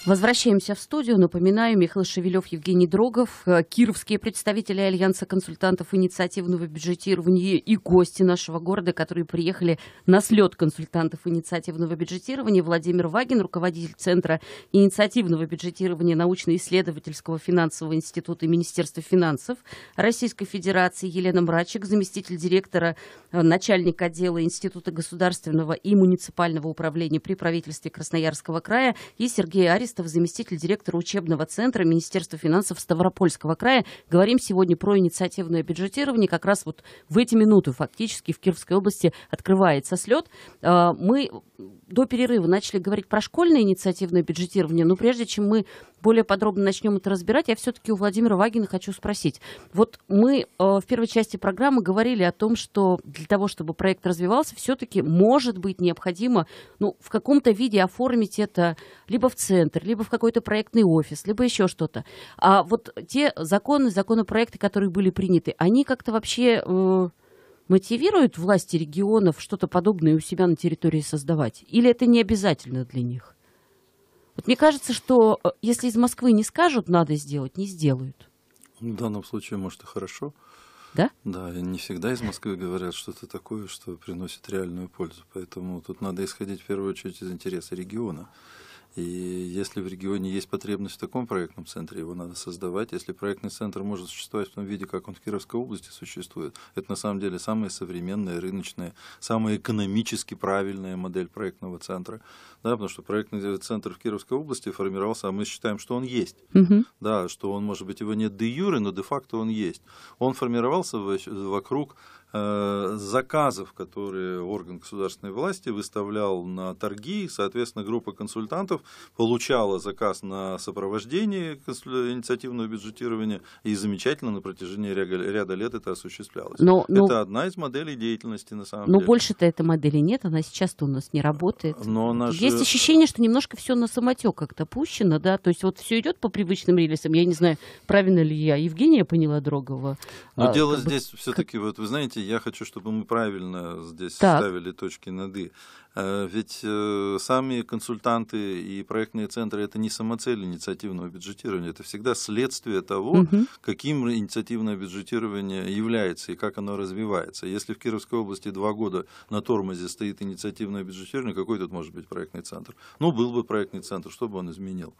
Возвращаемся в студию. Напоминаю, Михаил Шевелев, Евгений Дрогов, э, кировские представители Альянса консультантов инициативного бюджетирования и гости нашего города, которые приехали на слет консультантов инициативного бюджетирования. Владимир Вагин, руководитель Центра инициативного бюджетирования научно-исследовательского финансового института Министерства финансов Российской Федерации, Елена Мрачек, заместитель директора, э, начальник отдела Института государственного и муниципального управления при правительстве Красноярского края и Сергей Арест Шелестов, заместитель директора учебного центра Министерства финансов Ставропольского края. Говорим сегодня про инициативное бюджетирование. Как раз вот в эти минуты фактически в Кировской области открывается слет. А, мы до перерыва начали говорить про школьное инициативное бюджетирование, но прежде чем мы более подробно начнем это разбирать, я все-таки у Владимира Вагина хочу спросить. Вот мы э, в первой части программы говорили о том, что для того, чтобы проект развивался, все-таки может быть необходимо ну, в каком-то виде оформить это либо в центр, либо в какой-то проектный офис, либо еще что-то. А вот те законы, законопроекты, которые были приняты, они как-то вообще... Э, мотивируют власти регионов что-то подобное у себя на территории создавать? Или это не обязательно для них? Вот мне кажется, что э, если из Москвы не скажут, надо сделать, не сделают. В данном случае, может, и хорошо. Да? Да, и не всегда из Москвы говорят что-то такое, что приносит реальную пользу. Поэтому тут надо исходить в первую очередь из интереса региона. И если в регионе есть потребность в таком проектном центре, его надо создавать. Если проектный центр может существовать в том виде, как он в Кировской области существует, это на самом деле самая современная, рыночная, самая экономически правильная модель проектного центра. Да, потому что проектный центр в Кировской области формировался, а мы считаем, что он есть. Угу. Да, что он, может быть, его нет де юре, но де-факто он есть. Он формировался вокруг Э, заказов, которые орган государственной власти выставлял на торги. Соответственно, группа консультантов получала заказ на сопровождение инициативного бюджетирования и замечательно на протяжении ряда лет это осуществлялось. Но, но... Это одна из моделей деятельности на самом но деле. Но больше-то этой модели нет, она сейчас-то у нас не работает. Но она Есть же... ощущение, что немножко все на самотек как-то пущено, да, то есть вот все идет по привычным рельсам. Я не знаю, правильно ли я Евгения поняла Дрогова. Но ну, а, дело здесь бы... все-таки, вот вы знаете, знаете, я хочу, чтобы мы правильно здесь так. ставили точки над «и». Э, ведь э, сами консультанты и проектные центры – это не самоцель инициативного бюджетирования, это всегда следствие того, угу. каким инициативное бюджетирование является и как оно развивается. Если в Кировской области два года на тормозе стоит инициативное бюджетирование, какой тут может быть проектный центр? Ну, был бы проектный центр, что бы он изменил?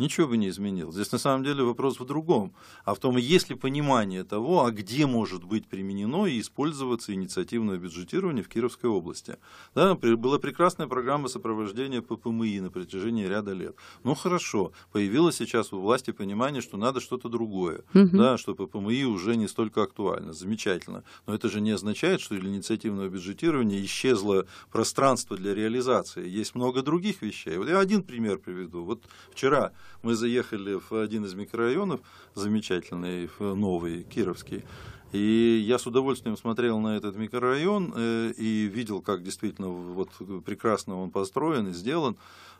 ничего бы не изменил. Здесь на самом деле вопрос в другом, а в том, есть ли понимание того, а где может быть применено и использоваться инициативное бюджетирование в Кировской области. Да, была прекрасная программа сопровождения ППМИ на протяжении ряда лет. Ну хорошо, появилось сейчас у власти понимание, что надо что-то другое, угу. да, что ППМИ уже не столько актуально, замечательно. Но это же не означает, что для инициативного бюджетирования исчезло пространство для реализации. Есть много других вещей. Вот я один пример приведу. Вот вчера мы заехали в один из микрорайонов, замечательный, новый, кировский, и я с удовольствием смотрел на этот микрорайон э, и видел, как действительно вот прекрасно он построен и сделан.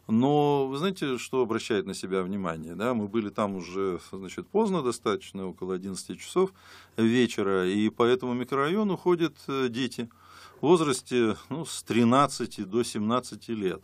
Но вы знаете, что обращает на себя внимание? Да? Мы были там уже значит, поздно достаточно, около 11 часов вечера, и по этому микрорайону ходят э, дети в возрасте ну, с 13 до 17 лет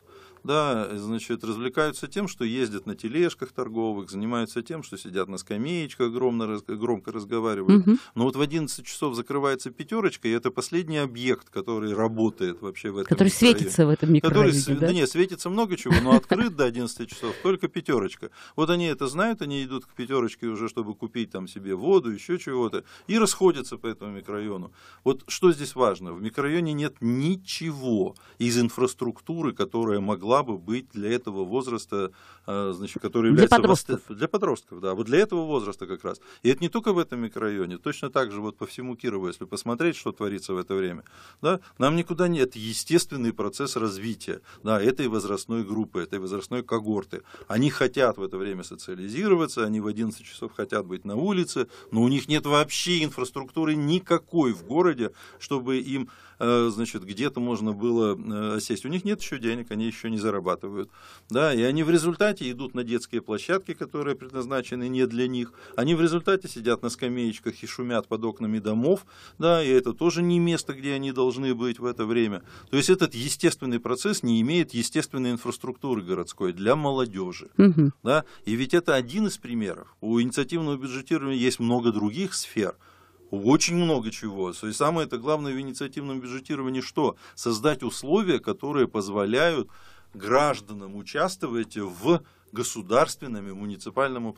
да, э, значит, развлекаются тем, что ездят на тележках торговых, занимаются тем, что сидят на скамеечках, громко, громко разговаривают. Угу. Но вот в 11 часов закрывается пятерочка, и это последний объект, который работает вообще в этом Который микрорайоне. светится в этом микрорайоне, который, да? да? нет, светится много чего, но открыт до 11 часов только пятерочка. Вот они это знают, они идут к пятерочке уже, чтобы купить там себе воду, еще чего-то, и расходятся по этому микрорайону. Вот что здесь важно? В микрорайоне нет ничего из инфраструктуры, которая могла могла бы быть для этого возраста, э, значит, который является... Для подростков. Вос... Для подростков, да. Вот для этого возраста как раз. И это не только в этом микрорайоне, точно так же вот по всему Кирову, если посмотреть, что творится в это время, да, нам никуда нет. Это естественный процесс развития, да, этой возрастной группы, этой возрастной когорты. Они хотят в это время социализироваться, они в 11 часов хотят быть на улице, но у них нет вообще инфраструктуры никакой в городе, чтобы им Э, значит, где-то можно было э, сесть. У них нет еще денег, они еще не зарабатывают. Да, и они в результате идут на детские площадки, которые предназначены не для них. Они в результате сидят на скамеечках и шумят под окнами домов. Да, и это тоже не место, где они должны быть в это время. То есть этот естественный процесс не имеет естественной инфраструктуры городской для молодежи. Угу. Да? И ведь это один из примеров. У инициативного бюджетирования есть много других сфер – очень много чего. И самое это главное в инициативном бюджетировании что? Создать условия, которые позволяют гражданам участвовать в государственными в муниципальном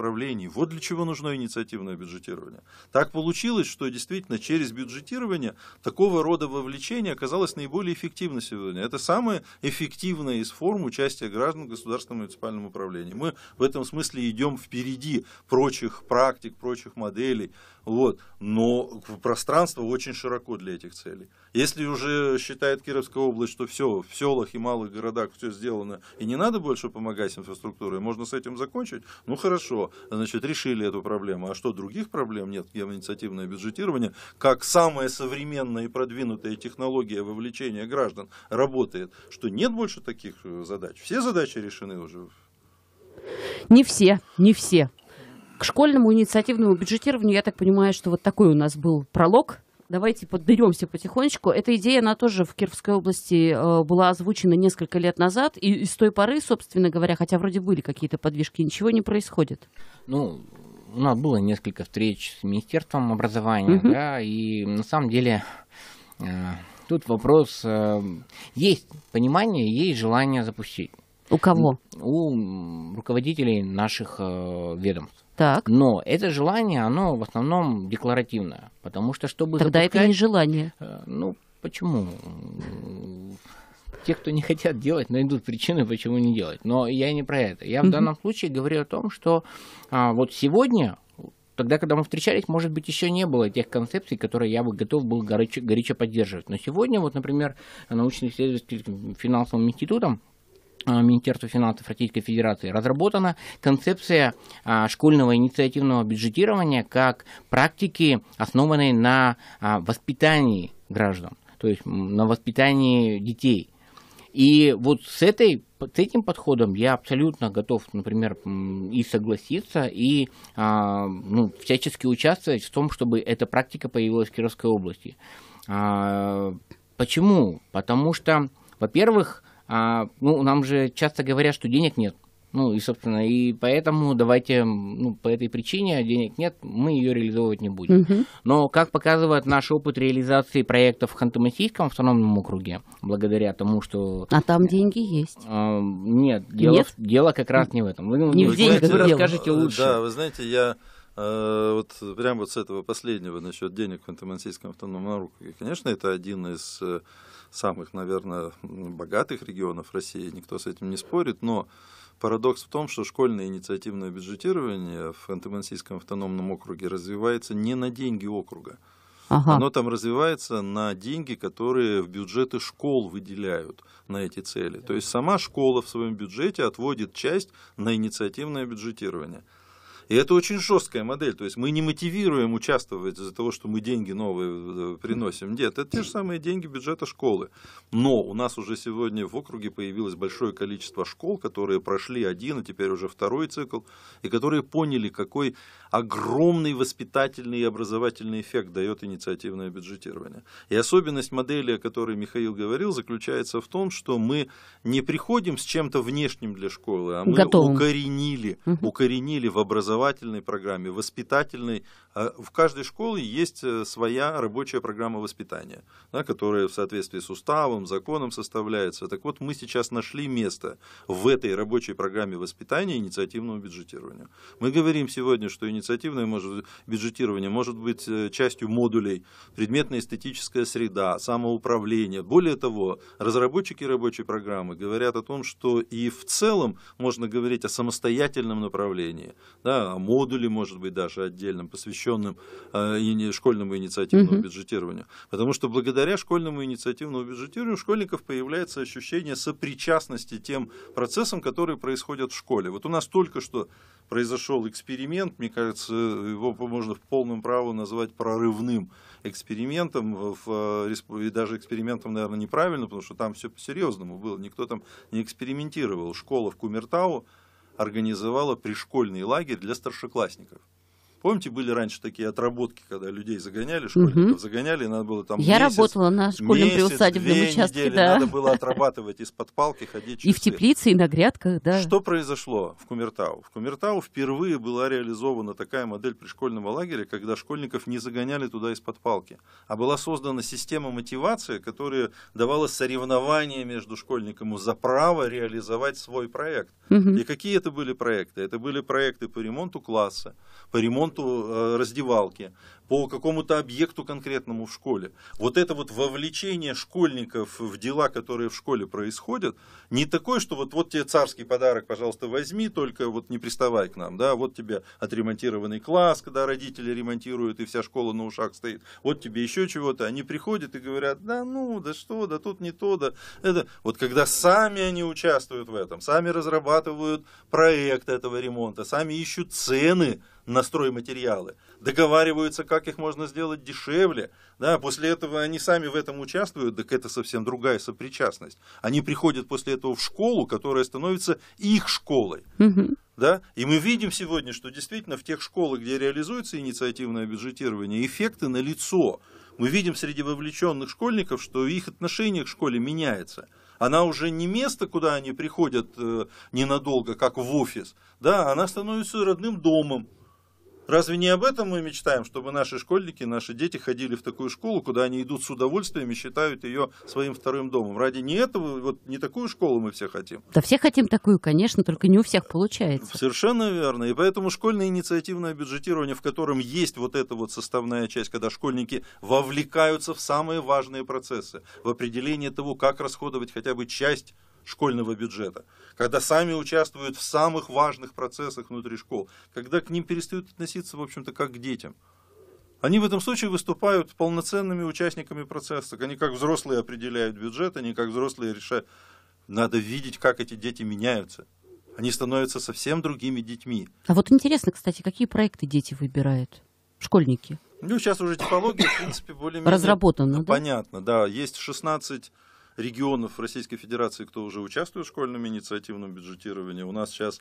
Вот для чего нужно инициативное бюджетирование. Так получилось, что действительно через бюджетирование такого рода вовлечение оказалось наиболее эффективно сегодня. Это самая эффективная из форм участия граждан в государственном муниципальном управлении. Мы в этом смысле идем впереди прочих практик, прочих моделей. Вот. Но пространство очень широко для этих целей. Если уже считает Кировская область, что все, в селах и малых городах все сделано, и не надо больше помогать инфраструктурой, можно с этим закончить? Ну хорошо, значит, решили эту проблему. А что, других проблем нет? Я бюджетирование, как самая современная и продвинутая технология вовлечения граждан работает, что нет больше таких э, задач. Все задачи решены уже. Не все, не все. К школьному инициативному бюджетированию, я так понимаю, что вот такой у нас был пролог – Давайте подберемся потихонечку. Эта идея, она тоже в Кировской области э, была озвучена несколько лет назад, и, и с той поры, собственно говоря, хотя вроде были какие-то подвижки, ничего не происходит. Ну, у нас было несколько встреч с Министерством образования, угу. да, и на самом деле... Э, тут вопрос, э, есть понимание, есть желание запустить. У кого? У руководителей наших э, ведомств. Так. Но это желание, оно в основном декларативное, потому что чтобы Тогда запускать, это не желание. Э, ну, почему? Те, кто не хотят делать, найдут причины, почему не делать. Но я не про это. Я в данном случае говорю о том, что а, вот сегодня тогда, когда мы встречались, может быть, еще не было тех концепций, которые я бы готов был горячо, горячо поддерживать. Но сегодня, вот, например, научно-исследовательским финансовым институтом Э, Министерства финансов Российской Федерации разработана концепция а, школьного инициативного бюджетирования как практики, основанной на а, воспитании граждан, то есть на воспитании детей. И вот с, этой, с этим подходом я абсолютно готов, например, и согласиться, и а, ну, всячески участвовать в том, чтобы эта практика появилась в Кировской области. Почему? Потому что, во-первых, а, ну, нам же часто говорят, что денег нет. Ну и, собственно, и поэтому давайте, ну, по этой причине а денег нет, мы ее реализовывать не будем. Угу. Но, как показывает наш опыт реализации проектов в Ханты-Мансийском автономном округе, благодаря тому, что... А там деньги есть. Э, нет, дело, нет? дело как раз не в этом. Вы, ну, не вы, в деньгах вы, вы расскажете э, лучше. Да, вы знаете, я э, вот прямо вот с этого последнего насчет денег в Ханты-Мансийском автономном округе, конечно, это один из... Э, самых, наверное, богатых регионов России, никто с этим не спорит, но Парадокс в том, что школьное инициативное бюджетирование в ханты автономном округе развивается не на деньги округа. Ага. Оно там развивается на деньги, которые в бюджеты школ выделяют на эти цели. То есть сама школа в своем бюджете отводит часть на инициативное бюджетирование. И это очень жесткая модель. То есть мы не мотивируем участвовать из-за того, что мы деньги новые э, приносим. Нет, это те же самые деньги бюджета школы. Но у нас уже сегодня в округе появилось большое количество школ, которые прошли один, а теперь уже второй цикл, и которые поняли, какой огромный воспитательный и образовательный эффект дает инициативное бюджетирование. И особенность модели, о которой Михаил говорил, заключается в том, что мы не приходим с чем-то внешним для школы, а мы Готовым. укоренили, укоренили в образовании образовательной программе, воспитательной. А в каждой школе есть э, своя рабочая программа воспитания, да, которая в соответствии с уставом, законом составляется. Так вот, мы сейчас нашли место в этой рабочей программе воспитания инициативному бюджетированию. Мы говорим сегодня, что инициативное может, бюджетирование может быть э, частью модулей, предметно-эстетическая среда, самоуправление. Более того, разработчики рабочей программы говорят о том, что и в целом можно говорить о самостоятельном направлении. Да, модуле, может быть, даже отдельном, посвященном э, школьному инициативному угу. бюджетированию. Потому что благодаря школьному инициативному бюджетированию у школьников появляется ощущение сопричастности тем процессам, которые происходят в школе. Вот у нас только что произошел эксперимент, мне кажется, его можно в полном праву назвать прорывным экспериментом, в, э, и даже экспериментом, наверное, неправильно, потому что там все по-серьезному было, никто там не экспериментировал. Школа в Кумертау организовала пришкольный лагерь для старшеклассников. Помните, были раньше такие отработки, когда людей загоняли, школьников загоняли, и надо было там Я месяц, работала на школьном месяц, приусадебном участке, недели, да. Надо было отрабатывать из-под палки ходить. И в теплице, и на грядках, да. Что произошло в Кумертау? В Кумертау впервые была реализована такая модель пришкольного лагеря, когда школьников не загоняли туда из-под палки, а была создана система мотивации, которая давала соревнования между школьниками за право реализовать свой проект. Угу. И какие это были проекты? Это были проекты по ремонту класса, по ремонту ремонту э, раздевалки, по какому-то объекту конкретному в школе. Вот это вот вовлечение школьников в дела, которые в школе происходят, не такое, что вот, вот тебе царский подарок, пожалуйста, возьми, только вот не приставай к нам, да, вот тебе отремонтированный класс, когда родители ремонтируют, и вся школа на ушах стоит, вот тебе еще чего-то, они приходят и говорят, да ну, да что, да тут не то, да это. Вот когда сами они участвуют в этом, сами разрабатывают проект этого ремонта, сами ищут цены, на стройматериалы, договариваются, как их можно сделать дешевле. Да, после этого они сами в этом участвуют, так это совсем другая сопричастность. Они приходят после этого в школу, которая становится их школой. Да? И мы видим сегодня, что действительно в тех школах, где реализуется инициативное бюджетирование, эффекты налицо. Мы видим среди вовлеченных школьников, что их отношение к школе меняется она уже не место, куда они приходят э, ненадолго, как в офис, да, она становится родным домом. Разве не об этом мы мечтаем, чтобы наши школьники, наши дети ходили в такую школу, куда они идут с удовольствием и считают ее своим вторым домом? Ради не этого, вот не такую школу мы все хотим. Да все хотим такую, конечно, только не у всех получается. Совершенно верно. И поэтому школьное инициативное бюджетирование, в котором есть вот эта вот составная часть, когда школьники вовлекаются в самые важные процессы, в определение того, как расходовать хотя бы часть школьного бюджета когда сами участвуют в самых важных процессах внутри школ, когда к ним перестают относиться, в общем-то, как к детям. Они в этом случае выступают полноценными участниками процесса. Они как взрослые определяют бюджет, они как взрослые решают. Надо видеть, как эти дети меняются. Они становятся совсем другими детьми. А вот интересно, кстати, какие проекты дети выбирают? Школьники. Ну, сейчас уже типология, в принципе, более-менее... Разработана, да? Понятно, да. Есть 16 регионов Российской Федерации, кто уже участвует в школьном инициативном бюджетировании. У нас сейчас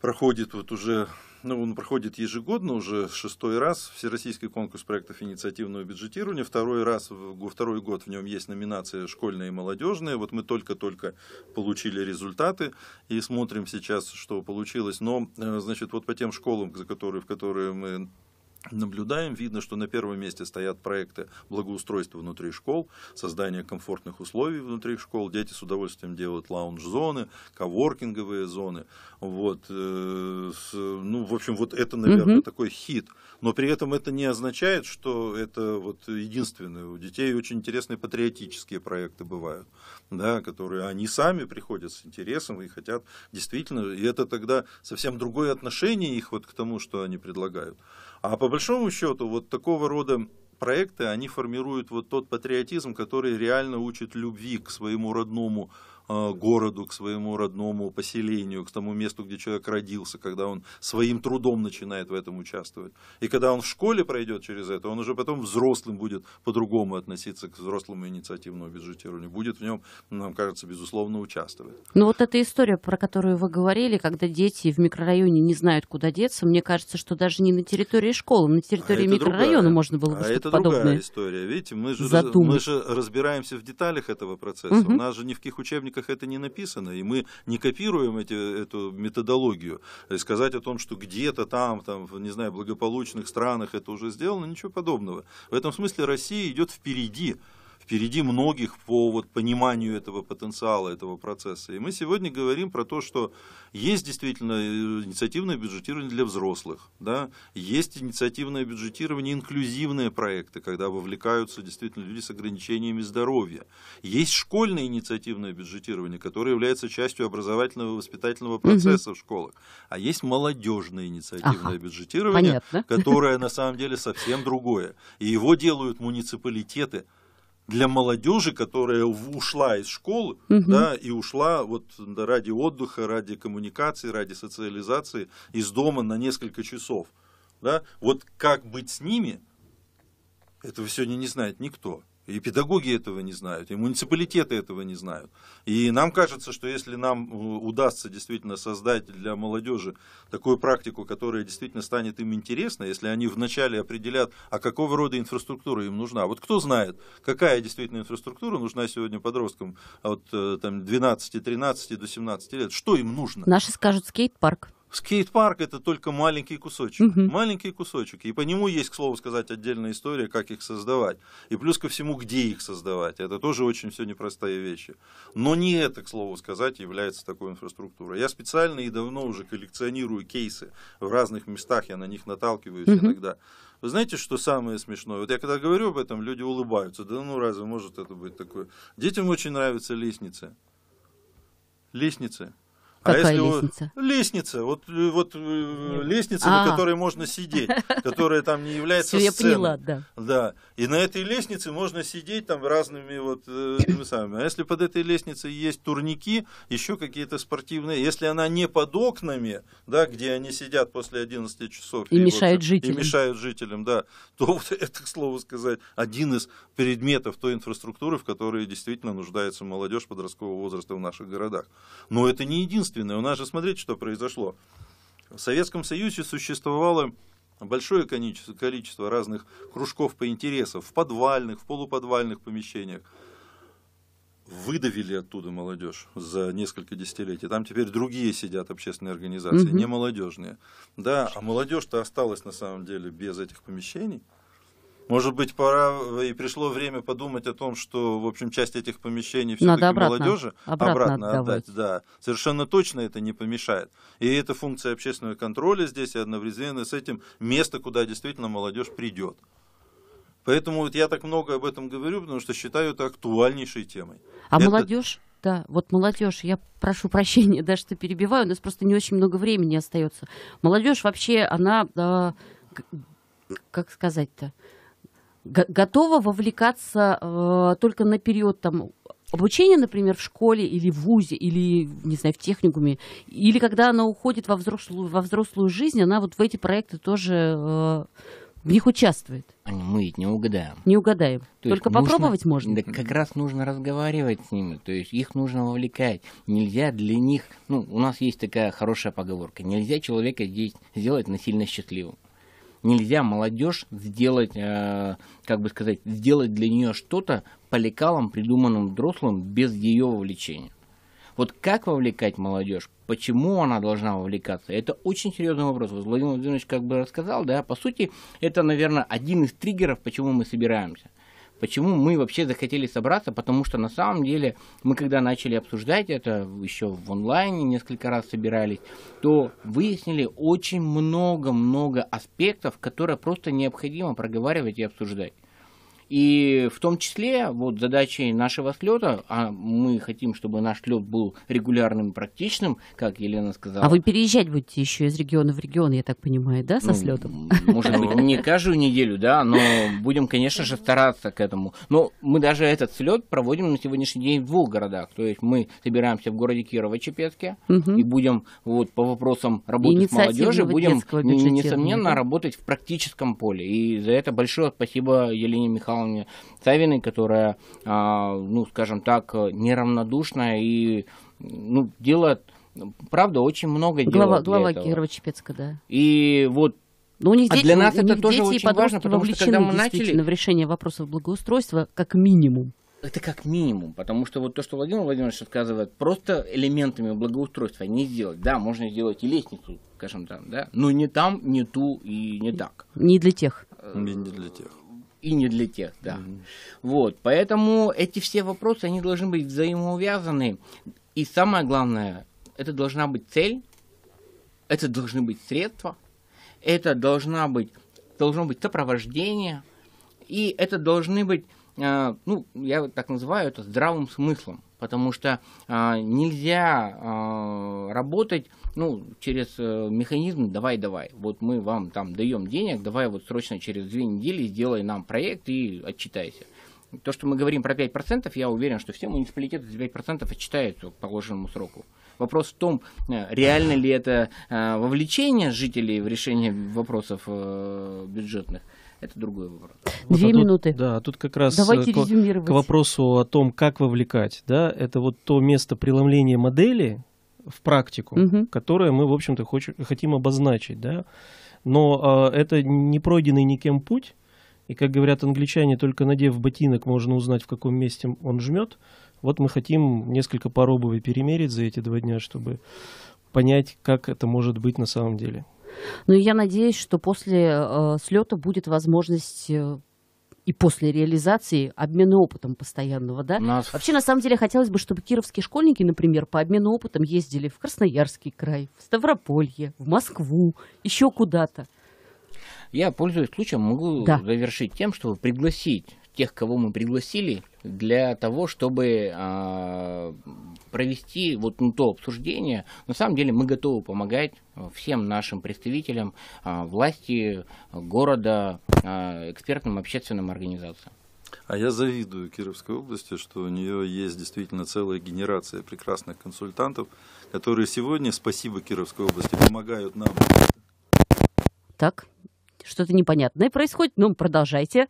проходит вот уже, ну, он проходит ежегодно уже шестой раз Всероссийский конкурс проектов инициативного бюджетирования. Второй раз, второй год в нем есть номинация школьная и молодежная. Вот мы только-только получили результаты и смотрим сейчас, что получилось. Но, э, значит, вот по тем школам, за которые, в которые мы наблюдаем, видно, что на первом месте стоят проекты благоустройства внутри школ, создание комфортных условий внутри школ. Дети с удовольствием делают лаунж-зоны, коворкинговые зоны. Вот, э, ну, в общем, вот это, наверное, угу. такой хит. Но при этом это не означает, что это вот единственное. У детей очень интересные патриотические проекты бывают да, которые они сами приходят с интересом и хотят действительно, и это тогда совсем другое отношение их вот к тому, что они предлагают. А по большому счету вот такого рода проекты, они формируют вот тот патриотизм, который реально учит любви к своему родному Э, городу, к своему родному поселению, к тому месту, где человек родился, когда он своим трудом начинает в этом участвовать. И когда он в школе пройдет через это, он уже потом взрослым будет по-другому относиться к взрослому инициативному бюджетированию. Будет в нем, нам кажется, безусловно, участвовать. Ну вот эта история, про которую вы говорили, когда дети в микрорайоне не знают, куда деться, мне кажется, что даже не на территории школы, на территории а микрорайона другая, можно было бы а что-то подобное. это другая история. Видите, мы же, мы же разбираемся в деталях этого процесса. Угу. У нас же ни в каких учебниках учебниках это не написано, и мы не копируем эти, эту методологию. И сказать о том, что где-то там, там, не знаю, благополучных странах это уже сделано, ничего подобного. В этом смысле Россия идет впереди впереди многих по вот, пониманию этого потенциала, этого процесса. И мы сегодня говорим про то, что есть действительно э, инициативное бюджетирование для взрослых, да? есть инициативное бюджетирование, инклюзивные проекты, когда вовлекаются действительно люди с ограничениями здоровья. Есть школьное инициативное бюджетирование, которое является частью образовательного и воспитательного процесса угу. в школах. А есть молодежное инициативное ага. бюджетирование, Понятно. которое на самом деле совсем другое. И его делают муниципалитеты, для молодежи, которая ушла из школы, угу. да, и ушла вот ради отдыха, ради коммуникации, ради социализации из дома на несколько часов, да, вот как быть с ними, этого сегодня не знает никто. И педагоги этого не знают, и муниципалитеты этого не знают. И нам кажется, что если нам э, удастся действительно создать для молодежи такую практику, которая действительно станет им интересна, если они вначале определят, а какого рода инфраструктура им нужна. Вот кто знает, какая действительно инфраструктура нужна сегодня подросткам от э, там, 12, 13 до 17 лет, что им нужно? Наши скажут скейт-парк. Скейт-парк это только маленький кусочек, угу. маленький кусочек, и по нему есть, к слову сказать, отдельная история, как их создавать, и плюс ко всему, где их создавать. Это тоже очень все непростые вещь. Но не это, к слову сказать, является такой инфраструктурой. Я специально и давно уже коллекционирую кейсы в разных местах, я на них наталкиваюсь угу. иногда. Вы знаете, что самое смешное? Вот я когда говорю об этом, люди улыбаются. Да ну разве может это быть такое? Детям очень нравятся лестницы. Лестницы. А Какая а если лестница? Вот, э, э, лестница, вот, вот лестница, А-а-а. на а. которой можно сидеть, которая там не является Все, сценой. я поняла, да. Да, и на этой лестнице можно сидеть там разными вот э, самыми. А если под этой лестницей есть турники, еще какие-то спортивные, если она не под окнами, да, где они сидят после 11 часов. И, мешают жителям. И мешают жителям, да. То это, к слову сказать, один из предметов той инфраструктуры, в которой действительно нуждается молодежь подросткового возраста в наших городах. Но это не единственное единственное. У нас же, смотрите, что произошло. В Советском Союзе существовало большое количество, разных кружков по интересам в подвальных, в полуподвальных помещениях. Выдавили оттуда молодежь за несколько десятилетий. Там теперь другие сидят общественные организации, угу. не молодежные. Да, а молодежь-то осталась на самом деле без этих помещений. Может быть, пора э, и пришло время подумать о том, что, в общем, часть этих помещений все-таки молодежи обратно, обратно отдать. Да, совершенно точно это не помешает. И это функция общественного контроля здесь, и одновременно с этим место, куда действительно молодежь придет. Поэтому вот я так много об этом говорю, потому что считаю это актуальнейшей темой. А это... молодежь? Да, вот молодежь, я прошу прощения, да, что перебиваю, у нас просто не очень много времени остается. Молодежь вообще, она, э, как сказать-то, готова вовлекаться э, только на период там, обучения, например, в школе или в ВУЗе, или, не знаю, в техникуме, или когда она уходит во взрослую, во взрослую жизнь, она вот в эти проекты тоже э, в них участвует. Мы ведь не угадаем. Не угадаем. То Только нужно, попробовать можно. Да как раз нужно разговаривать с ними, то есть их нужно вовлекать. Нельзя для них, ну, у нас есть такая хорошая поговорка, нельзя человека здесь сделать насильно счастливым. Нельзя молодежь сделать, э, как бы сказать, сделать для нее что-то по лекалам, придуманным взрослым, без ее вовлечения. Вот как вовлекать молодежь? Почему она должна вовлекаться? Это очень серьезный вопрос. Вот Владимир Владимирович как бы рассказал, да, по сути, это, наверное, один из триггеров, почему мы собираемся – Почему мы вообще захотели собраться? Потому что на самом деле мы когда начали обсуждать это, еще в онлайне несколько раз собирались, то выяснили очень много-много аспектов, которые просто необходимо проговаривать и обсуждать. И в том числе вот задачей нашего слета, а мы хотим, чтобы наш лед был регулярным и практичным, как Елена сказала. А вы переезжать будете еще из региона в регион, я так понимаю, да, со ну, слетом? Может быть, не каждую неделю, да, но будем, конечно же, стараться к этому. Но мы даже этот слет проводим на сегодняшний день в двух городах. То есть мы собираемся в городе Кирово-Чепецке и будем вот по вопросам работы с молодежью, будем, несомненно, работать в практическом поле. И за это большое спасибо Елене Михайловне Михайловне Савиной, которая, а, ну, скажем так, неравнодушная и ну, делает, правда, очень много дел. Глава, глава этого. Кирова Чепецка, да. И вот но ну, у них дети, а для нас это тоже очень важно, потому что когда мы начали... в решение вопросов благоустройства как минимум. Это как минимум, потому что вот то, что Владимир Владимирович рассказывает, просто элементами благоустройства не сделать. Да, можно сделать и лестницу, скажем так, да, но не там, не ту и не так. Не для тех. Не для тех и не для тех, да. mm Вот, поэтому эти все вопросы, они должны быть взаимоувязаны. И самое главное, это должна быть цель, это должны быть средства, это должна быть, должно быть сопровождение, и это должны быть, э, ну, я так называю это здравым смыслом, потому что э, нельзя э, работать ну, через э, механизм давай-давай, вот мы вам там даем денег, давай вот срочно через две недели сделай нам проект и отчитайся. То, что мы говорим про 5%, я уверен, что все муниципалитеты за 5% отчитаются по положенному сроку. Вопрос в том, э, реально ли это э, вовлечение жителей в решение вопросов бюджетных. Это другой вопрос. Вот, а Две а тут, минуты. Да, тут как раз к, к вопросу о том, как вовлекать. Да, это вот то место преломления модели, в практику, угу. которые мы, в общем-то, хотим обозначить. Да? Но э, это не пройденный никем путь, и, как говорят англичане, только надев ботинок, можно узнать, в каком месте он жмет. Вот мы хотим несколько пар перемерить за эти два дня, чтобы понять, как это может быть на самом деле. Ну и я надеюсь, что после э, слета будет возможность э, и после реализации обмена опытом постоянного, да? Нас... Вообще, на самом деле, хотелось бы, чтобы кировские школьники, например, по обмену опытом ездили в Красноярский край, в Ставрополье, в Москву, еще куда-то. Я, пользуясь случаем, могу да. завершить тем, чтобы пригласить тех, кого мы пригласили, для того, чтобы э, провести вот ну, то обсуждение. На самом деле мы готовы помогать а, всем нашим представителям э, власти, города, э, экспертным общественным организациям. А я завидую Кировской области, что у нее есть действительно целая генерация прекрасных консультантов, которые сегодня, спасибо Кировской области, помогают нам. Так, что-то непонятное происходит, но ну, продолжайте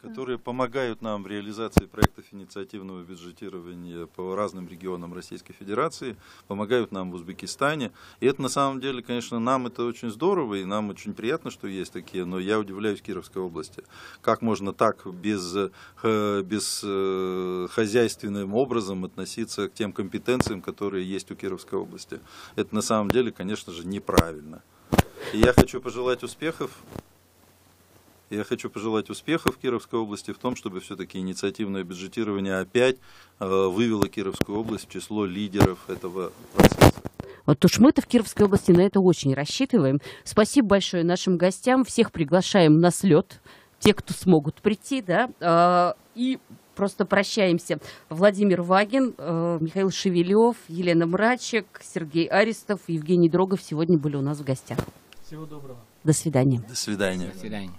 которые помогают нам в реализации проектов инициативного бюджетирования по разным регионам Российской Федерации, помогают нам в Узбекистане. И это на самом деле, конечно, нам это очень здорово, и нам очень приятно, что есть такие, но я удивляюсь Кировской области. Как можно так без, э, без э, хозяйственным образом относиться к тем компетенциям, которые есть у Кировской области? Это на самом деле, конечно же, неправильно. И я хочу пожелать успехов я хочу пожелать успехов Кировской области в том, чтобы все-таки инициативное бюджетирование опять э, вывело Кировскую область в число лидеров этого процесса. Вот уж мы-то в Кировской области на это очень рассчитываем. Спасибо большое нашим гостям. Всех приглашаем на слет. Те, кто смогут прийти, да. Э, и просто прощаемся. Владимир Вагин, э, Михаил Шевелев, Елена Мрачек, Сергей Аристов, Евгений Дрогов сегодня были у нас в гостях. Всего доброго. До свидания. До свидания. До свидания.